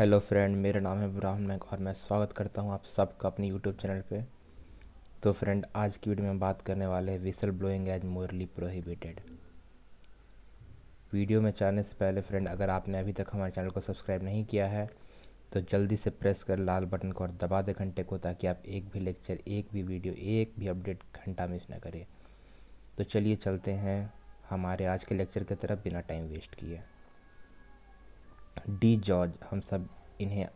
Hello friend मेरा नाम है ब्राहन मैक और मैं स्वागत करता हूं आप सबका अपने यूट्यूब चैनल पे तो फ्रेंड आज की वीडियो में बात करने वाले हैं whistle blowing as morally prohibited video में जाने से पहले फ्रेंड अगर आपने अभी तक हमारे चैनल को सब्सक्राइब नहीं किया है तो जल्दी से प्रेस कर लाल बटन को और दबा दें घंटे को ताकि आप एक भी लेक्चर एक भी वीडियो एक भी अपडेट घंटा मिस ना करें तो चलिए चलते हैं हमारे आज के लेक्चर की तरफ बिना टाइम वेस्ट किए डी जॉर्ज हम सब इन्हें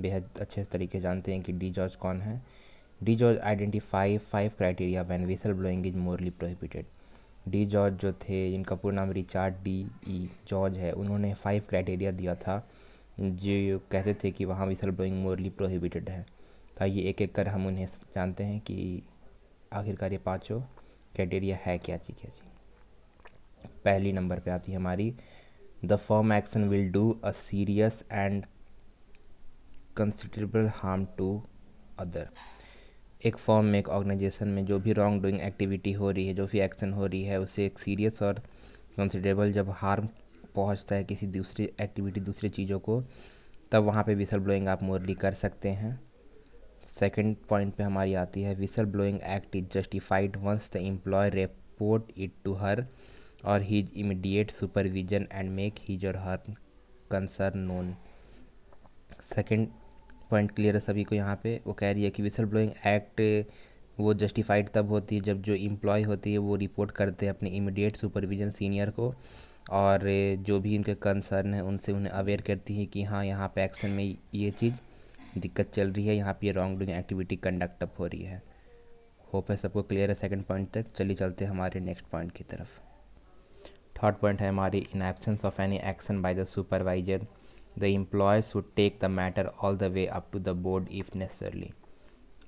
बेहद अच्छे तरीके जानते हैं कि डी जॉर्ज कौन है De George identify five criteria when whistle blowing is morally prohibited De George जो थे जिनका पूरा नाम रिचार्ड डी ई जॉर्ज है उन्होंने फाइव क्राइटेरिया दिया था जो कहते थे कि वहाँ विसल ब्लोइंग मोरली प्रोहिबिटेड है तो ये एक एक कर हम उन्हें जानते हैं कि आखिरकार ये पाँचों क्राइटेरिया है क्या जी क्या जी पहली नंबर पे आती है हमारी the firm action will do a serious and considerable harm to other एक फॉर्म में एक ऑर्गेनाइजेशन में जो भी रॉन्ग डूइंग एक्टिविटी हो रही है जो भी एक्शन हो रही है उसे एक सीरियस और कंसिडरेबल जब हार्म पहुंचता है किसी दूसरी एक्टिविटी दूसरी चीज़ों को तब वहाँ पे विसल ब्लोइंग आप मोरली कर सकते हैं सेकंड पॉइंट पे हमारी आती है whistle blowing act is justified once the employee report it to her or his immediate supervision and make his or her concern known second point clear है सभी को यहाँ पे वो कह रही है कि विसल ब्लोइंग एक्ट वो जस्टिफाइड तब होती है जब जो इम्प्लॉय होती है वो रिपोर्ट करते हैं अपने इमीडिएट सुपरविजन सीनियर को और जो भी इनके कंसर्न है उनसे उन्हें अवेयर करती है कि हाँ यहाँ पे एक्शन में ये चीज़ दिक्कत चल रही है यहाँ पे ये wrong doing activity conduct up हो रही है होप है सबको क्लियर है सेकंड पॉइंट तक चलिए चलते हैं हमारे नेक्स्ट पॉइंट की तरफ थर्ड पॉइंट है हमारी in absence of any action by the supervisor the employee should take the matter all the way up to the board if necessarily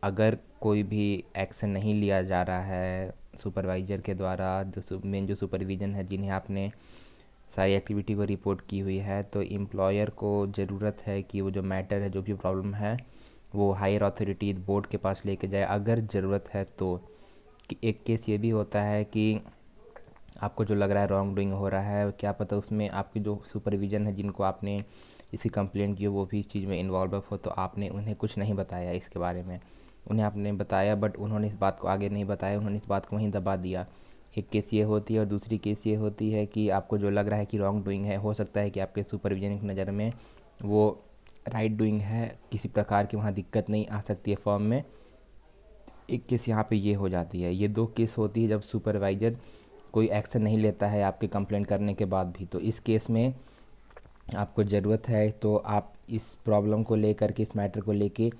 अगर कोई भी एक्शन नहीं लिया जा रहा है सुपरवाइज़र के द्वारा जो मेन जो सुपरविज़न है जिन्हें आपने सारी एक्टिविटी को रिपोर्ट की हुई है तो एम्प्लॉयर को ज़रूरत है कि वो जो मैटर है जो भी प्रॉब्लम है वो हायर अथॉरिटी बोर्ड के पास लेके जाए अगर ज़रूरत है तो एक केस ये भी होता है कि आपको जो लग रहा है रॉन्ग डूइंग हो रहा है क्या पता उसमें आपकी जो सुपरविज़न है जिनको आपने इसी कंप्लेंट की वो भी इस चीज़ में इन्वॉल्व हो तो आपने उन्हें कुछ नहीं बताया इसके बारे में उन्हें आपने बताया बट उन्होंने इस बात को आगे नहीं बताया उन्होंने इस बात को वहीं दबा दिया एक केस ये होती है और दूसरी केस ये होती है कि आपको जो लग रहा है कि रॉन्ग डूइंग है हो सकता है कि आपके सुपरविजन की नज़र में वो राइट डूइंग है किसी प्रकार की वहाँ दिक्कत नहीं आ सकती है फॉर्म में एक केस यहाँ पे ये हो जाती है ये दो केस होती है जब सुपरवाइज़र कोई एक्शन नहीं लेता है आपके कंप्लेंट करने के बाद भी तो इस केस में आपको ज़रूरत है तो आप इस प्रॉब्लम को लेकर के इस मैटर को लेके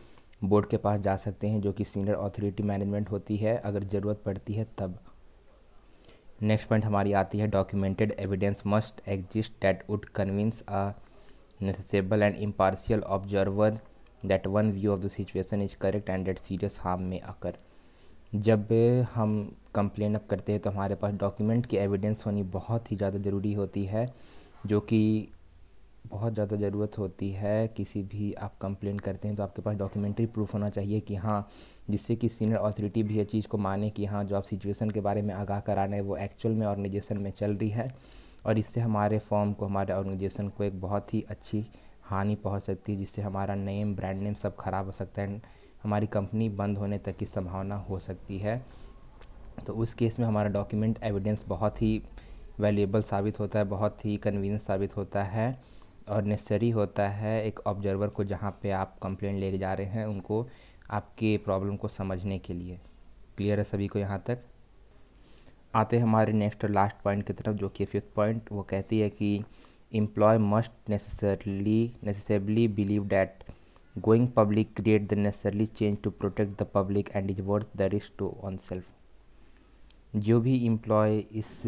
बोर्ड के पास जा सकते हैं जो कि सीनियर अथॉरिटी मैनेजमेंट होती है अगर ज़रूरत पड़ती है तब नेक्स्ट पॉइंट हमारी आती है documented evidence must exist that would convince a reasonable and impartial observer that one view of the situation is correct and that serious harm may occur जब हम कंप्लेन अप करते हैं तो हमारे पास डॉक्यूमेंट की एविडेंस होनी बहुत ही ज़्यादा ज़रूरी होती है जो कि बहुत ज़्यादा ज़रूरत होती है किसी भी आप कंप्लेंट करते हैं तो आपके पास डॉक्यूमेंट्री प्रूफ होना चाहिए कि हाँ जिससे कि सीनियर अथॉरिटी भी ये चीज़ को माने कि हाँ जो आप सिचुएशन के बारे में आगाह रहे हैं वो एक्चुअल में ऑर्गेनाइजेशन में चल रही है और इससे हमारे फॉर्म को हमारे ऑर्गेनाइजेशन को एक बहुत ही अच्छी हानि पहुँच सकती है जिससे हमारा नेम ब्रांड नेम सब खराब हो सकता है हमारी कंपनी बंद होने तक की संभावना हो सकती है तो उस केस में हमारा डॉक्यूमेंट एविडेंस बहुत ही वैल्यूबल साबित होता है बहुत ही कन्वीनियंस साबित होता है और नेसेसरी होता है एक ऑब्जर्वर को जहाँ पे आप कंप्लेंट लेके जा रहे हैं उनको आपके प्रॉब्लम को समझने के लिए क्लियर है सभी को यहाँ तक आते हैं हमारे नेक्स्ट और लास्ट पॉइंट की तरफ जो कि फिफ्थ पॉइंट वो कहती है कि employee must necessarily necessarily believe that Going public create the necessary change to protect the public and is worth the risk to oneself. जो भी इम्प्लॉय इस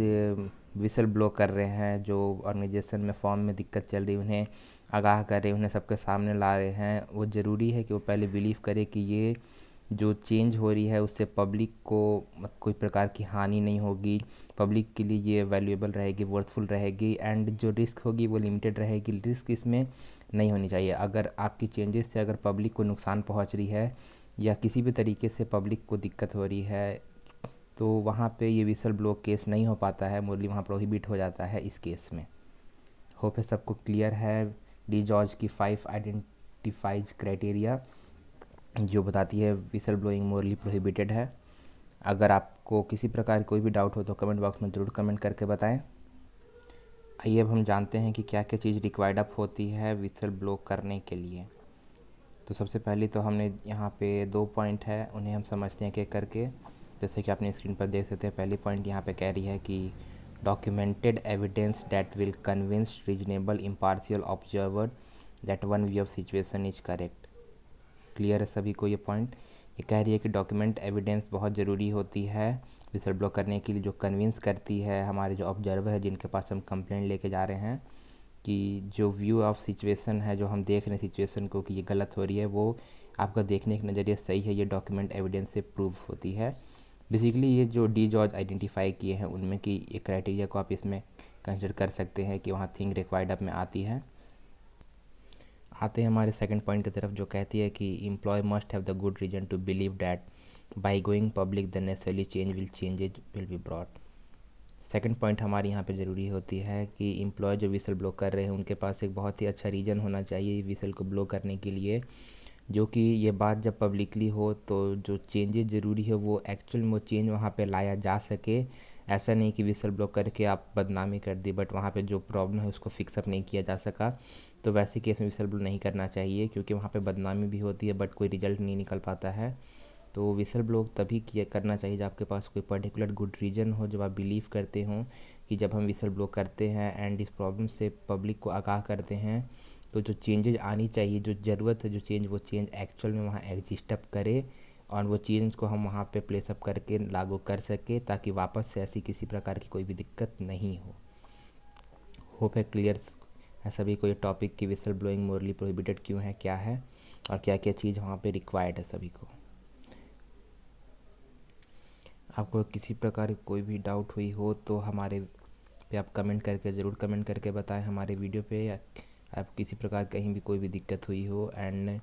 विसल um, ब्लो कर रहे हैं जो ऑर्गेनाइजेशन में फॉर्म में दिक्कत चल रही उन्हें आगाह कर रहे उन्हें सबके सामने ला रहे हैं वो ज़रूरी है कि वो पहले बिलीव करे कि ये जो चेंज हो रही है उससे पब्लिक को कोई प्रकार की हानि नहीं होगी पब्लिक के लिए ये वैल्यूएबल रहेगी वर्थफुल रहेगी एंड जो रिस्क होगी वो लिमिटेड रहेगी रिस्क इसमें नहीं होनी चाहिए अगर आपकी चेंजेस से अगर पब्लिक को नुकसान पहुंच रही है या किसी भी तरीके से पब्लिक को दिक्कत हो रही है तो वहाँ पे ये विसल ब्लो केस नहीं हो पाता है मुरली वहाँ प्रोहिबिट हो जाता है इस केस में होप है सबको क्लियर है डी जॉर्ज की फाइव आइडेंटिफाइज क्राइटेरिया जो बताती है विसल ब्लोइंग मोरली प्रोहिबिटेड है अगर आपको किसी प्रकार कोई भी डाउट हो तो कमेंट बॉक्स में ज़रूर कमेंट करके बताएं आइए अब हम जानते हैं कि क्या क्या चीज़ रिक्वायर्ड अप होती है विसल ब्लो करने के लिए तो सबसे पहले तो हमने यहाँ पे दो पॉइंट है उन्हें हम समझते हैं कि करके जैसे कि आपने स्क्रीन पर देख सकते हैं पहली पॉइंट यहाँ पे कह रही है कि documented evidence that will convince reasonable impartial observer that one view of situation is correct clear है सभी को ये पॉइंट ये कह रही है कि डॉक्यूमेंट एविडेंस बहुत ज़रूरी होती है विसल ब्लो करने के लिए जो कन्विंस करती है हमारे जो ऑब्जर्वर है जिनके पास हम कंप्लेंट लेके जा रहे हैं कि जो व्यू ऑफ सिचुएशन है जो हम देख रहे हैं सिचुएशन को कि ये गलत हो रही है वो आपका देखने के नज़रिए सही है ये डॉक्यूमेंट एविडेंस से प्रूव होती है बेसिकली ये जो डी जॉर्ज आइडेंटिफाई किए हैं उनमें कि ये क्राइटेरिया को आप इसमें कंसिडर कर सकते हैं कि वहाँ थिंग रिक्वायर्ड अप में आती है आते हैं हमारे सेकंड पॉइंट की तरफ जो कहती है कि employee must have the good reason to believe that by going public the necessarily change will changes will be brought second point हमारे यहाँ पे ज़रूरी होती है कि एम्प्लॉय जो विसल ब्लो कर रहे हैं उनके पास एक बहुत ही अच्छा रीज़न होना चाहिए विसल को ब्लो करने के लिए जो कि ये बात जब पब्लिकली हो तो जो चेंजेस ज़रूरी है वो एक्चुअल में वो चेंज वहाँ पे लाया जा सके ऐसा नहीं कि विसल ब्लो करके आप बदनामी कर दी बट वहाँ पे जो प्रॉब्लम है उसको फिक्सअप नहीं किया जा सका तो वैसे केस में विसल ब्लो नहीं करना चाहिए क्योंकि वहाँ पर बदनामी भी होती है बट कोई रिजल्ट नहीं निकल पाता है तो विसल ब्लो तभी किया करना चाहिए जब आपके पास कोई पर्टिकुलर गुड रीज़न हो जब आप बिलीव करते हों कि जब हम विसल ब्लो करते हैं एंड इस प्रॉब्लम से पब्लिक को आगाह करते हैं तो जो चेंजेज आनी चाहिए जो ज़रूरत है जो चेंज वो चेंज एक्चुअल में वहाँ एग्जिस्टअप करे और वो चेंज को हम वहाँ पे प्लेसअप करके लागू कर सके ताकि वापस से ऐसी किसी प्रकार की कोई भी दिक्कत नहीं हो होप है क्लियर है हाँ, सभी को ये टॉपिक की विसल ब्लोइंग मोरली प्रोहिबिटेड क्यों है क्या है और क्या क्या चीज़ वहाँ पे रिक्वायर्ड है सभी को आपको किसी प्रकार की कोई भी डाउट हुई हो तो हमारे पे आप कमेंट करके ज़रूर कमेंट करके बताएं हमारे वीडियो पे आप किसी प्रकार कहीं भी कोई भी दिक्कत हुई हो एंड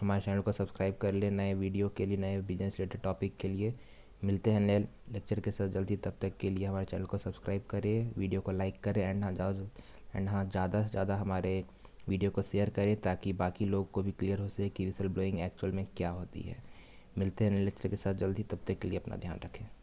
हमारे चैनल को सब्सक्राइब कर लें नए वीडियो के लिए नए बिजनेस रिलेटेड टॉपिक के लिए मिलते हैं नए लेक्चर के साथ जल्दी तब तक के लिए हमारे चैनल को सब्सक्राइब करें वीडियो को लाइक करें एंड हाँ एंड हाँ ज़्यादा से ज़्यादा हमारे वीडियो को शेयर करें ताकि बाकी लोग को भी क्लियर हो सके कि विसल ब्लोइंग एक्चुअल में क्या होती है मिलते हैं नए लेक्चर के साथ जल्द ही तब तक के लिए अपना ध्यान रखें